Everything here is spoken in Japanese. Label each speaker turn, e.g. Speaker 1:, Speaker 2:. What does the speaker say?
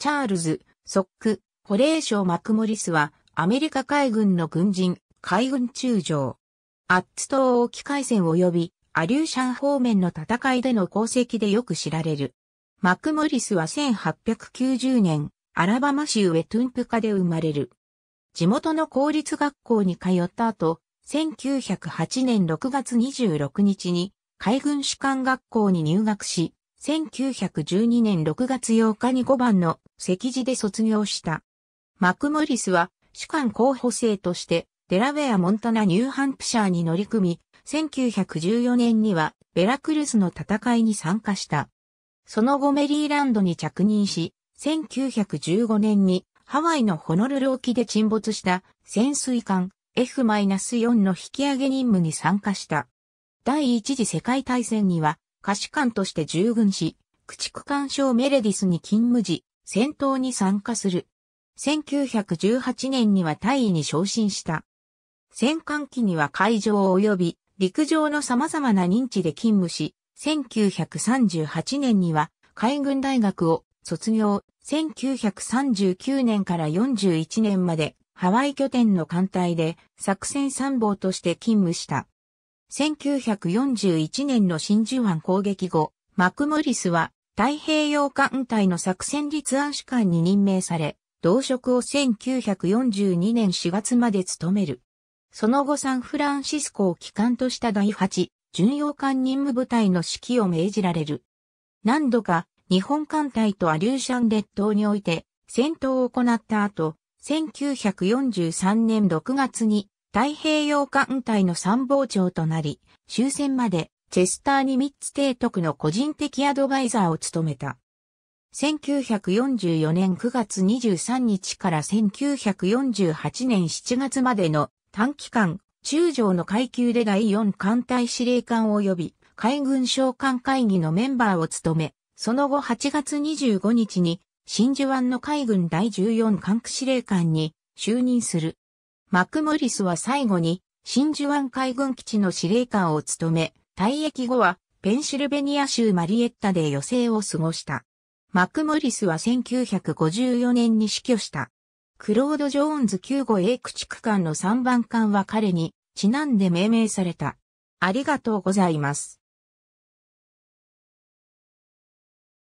Speaker 1: チャールズ、ソック、ホレーショー・マクモリスは、アメリカ海軍の軍人、海軍中将。アッツ島沖海戦及び、アリューシャン方面の戦いでの功績でよく知られる。マクモリスは1890年、アラバマ州ウェトゥンプカで生まれる。地元の公立学校に通った後、1908年6月26日に海軍士官学校に入学し、1912年6月8日に5番の席次で卒業した。マクモリスは主管候補生としてデラウェア・モンタナ・ニューハンプシャーに乗り組み、1914年にはベラクルスの戦いに参加した。その後メリーランドに着任し、1915年にハワイのホノルル沖で沈没した潜水艦 F-4 の引き上げ任務に参加した。第一次世界大戦には下士官として従軍し、駆逐艦省メレディスに勤務時、戦闘に参加する。1918年には大尉に昇進した。戦艦機には海上及び陸上の様々な認知で勤務し、1938年には海軍大学を卒業、1939年から41年までハワイ拠点の艦隊で作戦参謀として勤務した。1941年の真珠湾攻撃後、マクモリスは太平洋艦隊の作戦立案士官に任命され、同職を1942年4月まで務める。その後サンフランシスコを機関とした第8、巡洋艦任務部隊の指揮を命じられる。何度か日本艦隊とアリューシャン列島において戦闘を行った後、1943年6月に太平洋艦隊の参謀長となり、終戦までチェスターニミッツ提督の個人的アドバイザーを務めた。1944年9月23日から1948年7月までの短期間、中将の階級で第4艦隊司令官及び海軍将喚会議のメンバーを務め、その後8月25日に真珠湾の海軍第14艦区司令官に就任する。マクモリスは最後に、真珠湾海軍基地の司令官を務め、退役後は、ペンシルベニア州マリエッタで余生を過ごした。マクモリスは1954年に死去した。クロード・ジョーンズ9号 a 駆逐艦の3番艦は彼にちなんで命名された。ありがとうございます。